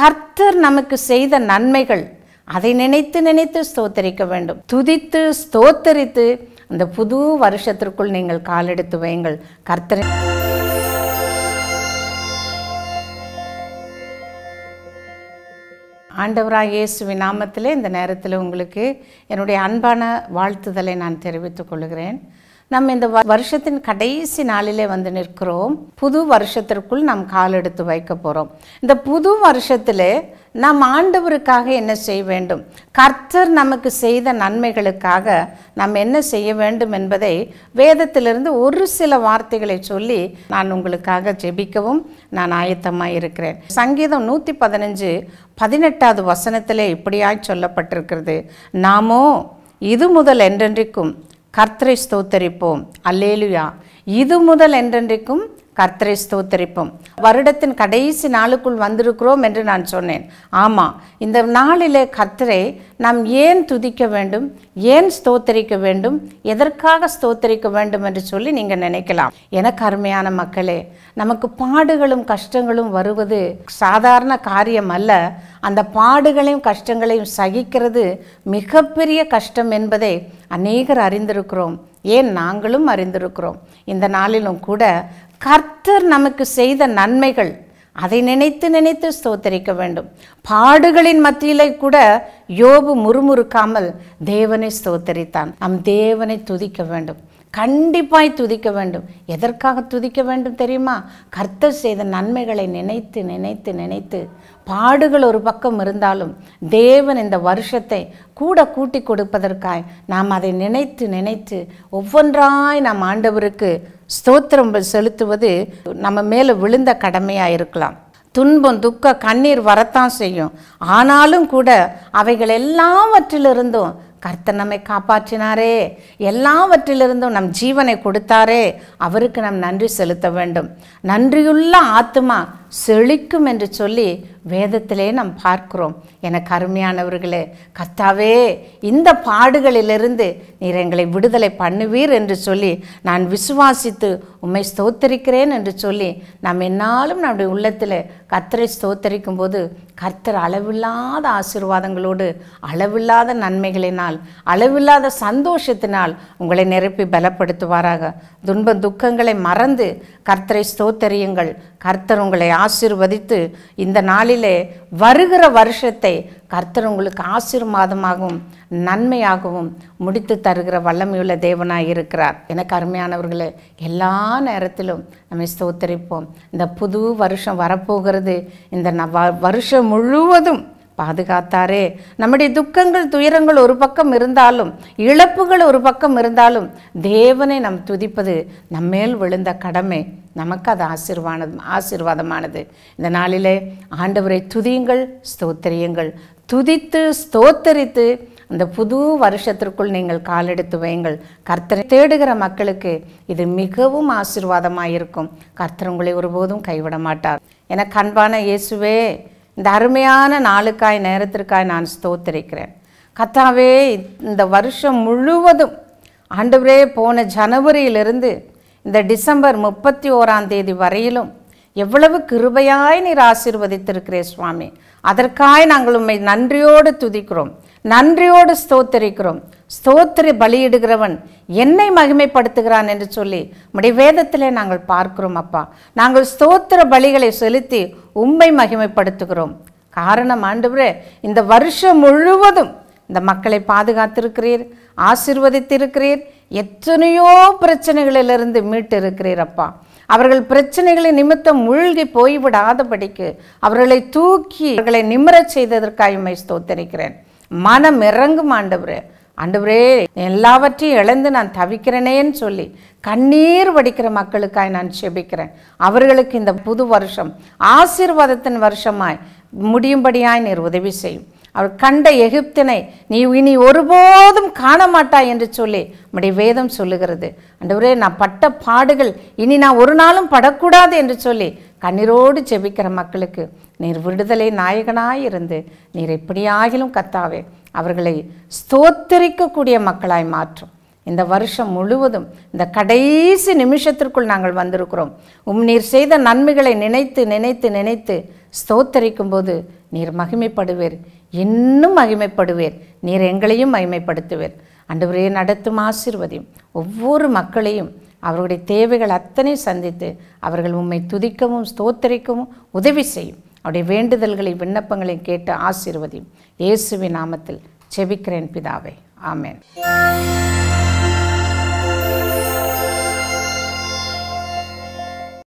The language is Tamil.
கர்த்தர் நமக்கு செய்த நன்மைகள் அதை நினைத்து நினைத்து ஸ்தோத்தரிக்க வேண்டும் துதித்து ஸ்தோத்தரித்து அந்த புது வருஷத்திற்குள் நீங்கள் காலெடுத்து வையுங்கள் கர்த்தர் ஆண்டவராக இயேசுவின் நாமத்தில் இந்த நேரத்தில் உங்களுக்கு என்னுடைய அன்பான வாழ்த்துதலை நான் தெரிவித்துக் கொள்கிறேன் நம்ம இந்த வருஷத்தின் கடைசி நாளிலே வந்து நிற்கிறோம் புது வருஷத்திற்குள் நாம் கால் எடுத்து வைக்க போகிறோம் இந்த புது வருஷத்தில் நாம் ஆண்டவருக்காக என்ன செய்ய வேண்டும் கர்த்தர் நமக்கு செய்த நன்மைகளுக்காக நாம் என்ன செய்ய வேண்டும் என்பதை வேதத்திலிருந்து ஒரு சில வார்த்தைகளை சொல்லி நான் உங்களுக்காக ஜெபிக்கவும் நான் ஆயத்தமாக இருக்கிறேன் சங்கீதம் நூற்றி பதினஞ்சு பதினெட்டாவது வசனத்திலே இப்படியாய் சொல்லப்பட்டிருக்கிறது நாமோ இது முதல் என்றென்றைக்கும் கர்த்தரை ஸ்தோத்தரிப்போம் அல்லேலுயா இது முதல் என்றென்றைக்கும் கர்த்தரை ஸ்தோத்தரிப்போம் வருடத்தின் கடைசி நாளுக்குள் வந்திருக்கிறோம் என்று நான் சொன்னேன் ஆமாம் இந்த நாளிலே கர்த்தரை நாம் ஏன் துதிக்க வேண்டும் ஏன் ஸ்தோத்தரிக்க வேண்டும் எதற்காக ஸ்தோத்தரிக்க வேண்டும் என்று சொல்லி நீங்கள் நினைக்கலாம் எனக்கு அருமையான மக்களே நமக்கு பாடுகளும் கஷ்டங்களும் வருவது சாதாரண காரியம் அல்ல அந்த பாடுகளையும் கஷ்டங்களையும் சகிக்கிறது மிகப்பெரிய கஷ்டம் என்பதை அநேகர் அறிந்திருக்கிறோம் ஏன் நாங்களும் அறிந்திருக்கிறோம் இந்த நாளிலும் கூட கர்த்தர் நமக்கு செய்த நன்மைகள் அதை நினைத்து நினைத்து ஸ்தோத்தரிக்க வேண்டும் பாடுகளின் மத்தியிலே கூட யோபு முறுமுறுக்காமல் தேவனை ஸ்தோத்தரித்தான் நம் தேவனை துதிக்க வேண்டும் கண்டிப்பாய் துதிக்க வேண்டும் எதற்காக துதிக்க வேண்டும் தெரியுமா கர்த்தர் செய்த நன்மைகளை நினைத்து நினைத்து நினைத்து பாடுகள் ஒரு பக்கம் இருந்தாலும் தேவன் இந்த வருஷத்தை கூட கூட்டி கொடுப்பதற்காய் நாம் அதை நினைத்து நினைத்து ஒவ்வொன்றாய் நாம் ஆண்டவருக்கு ஸ்தோத்திரம் செலுத்துவது நம்ம மேலே விழுந்த கடமையாக இருக்கலாம் துன்பம் துக்க கண்ணீர் வரத்தான் செய்யும் ஆனாலும் கூட அவைகள் எல்லாவற்றிலிருந்தும் கர்த்தர் நம்மை காப்பாற்றினாரே எல்லாவற்றிலிருந்தும் நம் ஜீவனை கொடுத்தாரே அவருக்கு நாம் நன்றி செலுத்த வேண்டும் நன்றியுள்ள ஆத்மா செழிக்கும் என்று சொல்லி வேதத்திலே நாம் பார்க்கிறோம் எனக்கு அருமையானவர்களே கத்தாவே இந்த பாடுகளிலிருந்து நீர் எங்களை விடுதலை பண்ணுவீர் என்று சொல்லி நான் விசுவாசித்து உம்மை ஸ்தோத்தரிக்கிறேன் என்று சொல்லி நாம் என்னாலும் நம்முடைய உள்ளத்தில் கர்த்தரை ஸ்தோத்தரிக்கும் போது கர்த்தர் அளவில்லாத ஆசீர்வாதங்களோடு அளவில்லாத நன்மைகளினால் அளவில்லாத சந்தோஷத்தினால் உங்களை நிரப்பி பலப்படுத்துவாராக துன்ப துக்கங்களை மறந்து கர்த்தரை ஸ்தோத்தரியுங்கள் கர்த்தர் உங்களை ஆசீர்வதித்து இந்த நாளில் நாளிலே வருகிற வருஷத்தை கர்த்தர் உங்களுக்கு ஆசீர்வாதமாகவும் நன்மையாகவும் முடித்து தருகிற வல்லமையுள்ள தேவனாக இருக்கிறார் எனக்கு அருமையானவர்களே எல்லா நேரத்திலும் நம்ம ஸ்தோத்தரிப்போம் இந்த புது வருஷம் வரப்போகிறது இந்த வருஷம் முழுவதும் பாதுகாத்தாரே நம்முடைய துக்கங்கள் துயரங்கள் ஒரு பக்கம் இருந்தாலும் இழப்புகள் ஒரு பக்கம் இருந்தாலும் தேவனை நம் துதிப்பது நம்மேல் விழுந்த கடமை நமக்கு அது ஆசீர்வான ஆசீர்வாதமானது இந்த நாளிலே ஆண்டவரை துதியுங்கள் ஸ்தோத்திரியுங்கள் துதித்து ஸ்தோத்தரித்து அந்த புது வருஷத்திற்குள் நீங்கள் காலெடுத்து வையுங்கள் கர்த்தரை தேடுகிற மக்களுக்கு இது மிகவும் ஆசீர்வாதமாக இருக்கும் கர்த்தர் உங்களை ஒருபோதும் கைவிட மாட்டார் என கண்பான இயேசுவே இந்த அருமையான நாளுக்காய் நேரத்திற்காய் நான் ஸ்தோத்தரிக்கிறேன் கத்தாவே இந்த வருஷம் முழுவதும் ஆண்டவரே போன ஜனவரியிலிருந்து இந்த டிசம்பர் முப்பத்தி ஓராம் தேதி வரையிலும் எவ்வளவு கிருபையாய் நீர் ஆசீர்வதித்திருக்கிறே சுவாமி அதற்காய் நாங்கள் உண்மை நன்றியோடு துதிக்கிறோம் நன்றியோடு ஸ்தோத்தரிக்கிறோம் ஸ்தோத்திரி பலியிடுகிறவன் என்னை மகிமைப்படுத்துகிறான் என்று சொல்லி உடைய வேதத்திலே நாங்கள் பார்க்கிறோம் அப்பா நாங்கள் ஸ்தோத்திர பலிகளை செலுத்தி உண்மை மகிமைப்படுத்துகிறோம் காரணம் ஆண்டவரே இந்த வருஷம் முழுவதும் இந்த மக்களை பாதுகாத்திருக்கிறீர் ஆசிர்வதித்திருக்கிறீர் எத்தனையோ பிரச்சனைகளிலிருந்து மீட்டிருக்கிறீர் அப்பா அவர்கள் பிரச்சனைகளை நிமித்தம் மூழ்கி போய்விடாதபடிக்கு அவர்களை தூக்கி அவர்களை நிமிரச் செய்ததற்காக உண்மை ஸ்தோத்தரிக்கிறேன் மனம் இறங்கும் ஆண்டவரே ஆண்டவரே எல்லாவற்றையும் இழந்து நான் தவிக்கிறேனேன்னு சொல்லி கண்ணீர் வடிக்கிற மக்களுக்காய் நான் செபிக்கிறேன் அவர்களுக்கு இந்த புது வருஷம் ஆசீர்வாதத்தின் வருஷமாய் முடியும்படியாய் நீர் உதவி செய்யும் அவர் கண்ட எகிப்தினை நீ இனி ஒருபோதும் காண மாட்டாய் என்று சொல்லி நம்முடைய வேதம் சொல்லுகிறது அண்டவரே நான் பட்ட பாடுகள் இனி நான் ஒரு நாளும் படக்கூடாது என்று சொல்லி கண்ணீரோடு செபிக்கிற மக்களுக்கு நீர் விடுதலை நாயகனாயிருந்து நீர் எப்படியாகிலும் கத்தாவே அவர்களை ஸ்தோத்தரிக்கக்கூடிய மக்களாய் மாற்றும் இந்த வருஷம் முழுவதும் இந்த கடைசி நிமிஷத்திற்குள் நாங்கள் வந்திருக்கிறோம் உம் நீர் செய்த நன்மைகளை நினைத்து நினைத்து நினைத்து ஸ்தோத்தரிக்கும் போது நீர் மகிமைப்படுவேர் இன்னும் மகிமைப்படுவேர் நீர் எங்களையும் மகிமைப்படுத்துவேன் அன்றுவரே நடத்தும் ஆசிர்வதியும் ஒவ்வொரு மக்களையும் அவர்களுடைய தேவைகள் அத்தனை சந்தித்து அவர்கள் உண்மை துதிக்கவும் ஸ்தோத்தரிக்கவும் உதவி செய்யும் அவருடைய வேண்டுதல்களை விண்ணப்பங்களை கேட்டு ஆசிர்வதியும் இயேசுவின் நாமத்தில் செபிக்கிறேன் பிதாவை ஆமேன்